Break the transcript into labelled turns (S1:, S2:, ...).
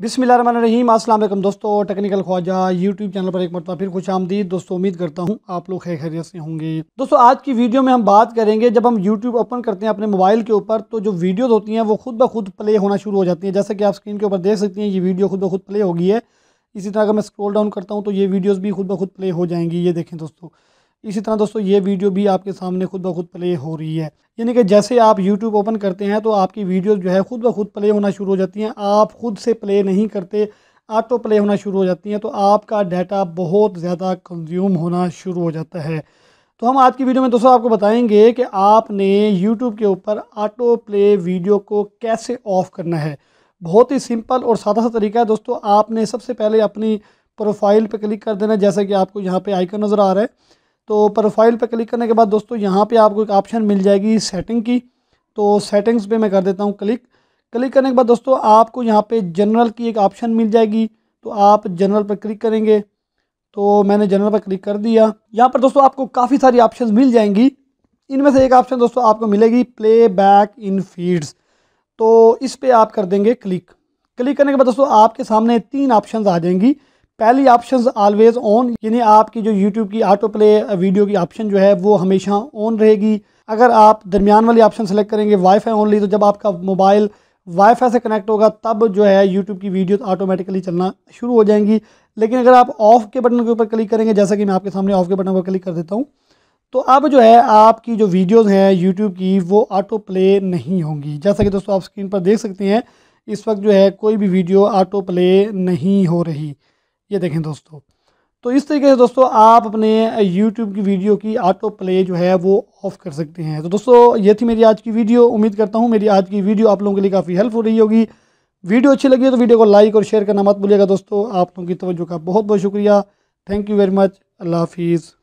S1: बिसमीम अल्लाम दोस्तों टेक्निकल ख्वाजा यूट्यूब चैनल पर एक मरतबा फिर खुश आमदीद दोस्तों उम्मीद करता हूँ आप लोग खैर खैरियत से होंगे दोस्तों आज की वीडियो में हम बात करेंगे जब हम यूट्यूब ओपन करते हैं अपने मोबाइल के ऊपर तो जो वीडियोज़ होती हैं वो खुद ब खुद प्ले होना शुरू हो जाती है जैसे कि आप स्क्रीन के ऊपर देख सकती हैं ये वीडियो खुद ब खुद प्ले होगी है इसी तरह अगर मैं स्क्रोल डाउन करता हूँ तो ये वीडियोज़ भी खुद ब खुद प्ले हो जाएंगी ये देखें दोस्तों इसी तरह दोस्तों ये वीडियो भी आपके सामने खुद ब खुद प्ले हो रही है यानी कि जैसे आप यूट्यूब ओपन करते हैं तो आपकी वीडियो जो है खुद ब खुद प्ले होना शुरू हो जाती हैं आप खुद से प्ले नहीं करते ऑटो प्ले होना शुरू हो जाती हैं तो आपका डाटा बहुत ज़्यादा कंज्यूम होना शुरू हो जाता है तो हम आज की वीडियो में दोस्तों आपको बताएंगे कि आपने यूट्यूब के ऊपर ऑटो प्ले वीडियो को कैसे ऑफ़ करना है बहुत ही सिंपल और सादा सा तरीका है दोस्तों आपने सबसे पहले अपनी प्रोफाइल पर क्लिक कर देना जैसा कि आपको यहाँ पर आइकन नज़र आ रहा है तो प्रोफाइल पर क्लिक करने के बाद दोस्तों यहाँ पर आपको एक ऑप्शन मिल जाएगी सेटिंग की तो सेटिंग्स पर मैं कर देता हूँ क्लिक क्लिक करने के बाद दोस्तों आपको यहाँ पे जनरल की एक ऑप्शन मिल जाएगी तो आप जनरल पर क्लिक करेंगे तो मैंने जनरल पर क्लिक कर दिया यहाँ पर दोस्तों आपको काफ़ी सारी ऑप्शन मिल जाएंगी इनमें से एक ऑप्शन दोस्तों आपको मिलेगी प्ले बैक इन फीड्स तो इस पर आप कर देंगे क्लिक क्लिक करने के बाद दोस्तों आपके सामने तीन ऑप्शन आ जाएंगी पहली ऑप्शन ऑलवेज़ ऑन यानी आपकी जो यूट्यूब की ऑटो प्ले वीडियो की ऑप्शन जो है वो हमेशा ऑन रहेगी अगर आप दरमियान वाली ऑप्शन सेलेक्ट करेंगे वाईफाई ओनली तो जब आपका मोबाइल वाईफाई से कनेक्ट होगा तब जो है यूट्यूब की वीडियो ऑटोमेटिकली चलना शुरू हो जाएंगी लेकिन अगर आप ऑफ़ के बटन के ऊपर क्लिक करेंगे जैसा कि मैं आपके सामने ऑफ़ के बटन पर क्लिक कर देता हूँ तो अब जो है आपकी जो वीडियोज़ हैं यूट्यूब की वो ऑटो प्ले नहीं होंगी जैसा कि दोस्तों आप स्क्रीन पर देख सकते हैं इस वक्त जो है कोई भी वीडियो ऑटो प्ले नहीं हो रही ये देखें दोस्तों तो इस तरीके से दोस्तों आप अपने YouTube की वीडियो की ऑटो प्ले जो है वो ऑफ़ कर सकते हैं तो दोस्तों ये थी मेरी आज की वीडियो उम्मीद करता हूँ मेरी आज की वीडियो आप लोगों के लिए काफ़ी हेल्पफुल रही होगी वीडियो अच्छी लगी तो वीडियो को लाइक और शेयर करना मत भूलिएगा दोस्तों आप लोगों की तवज्जो का बहुत बहुत शुक्रिया थैंक यू वेरी मच अल्लाह हाफिज़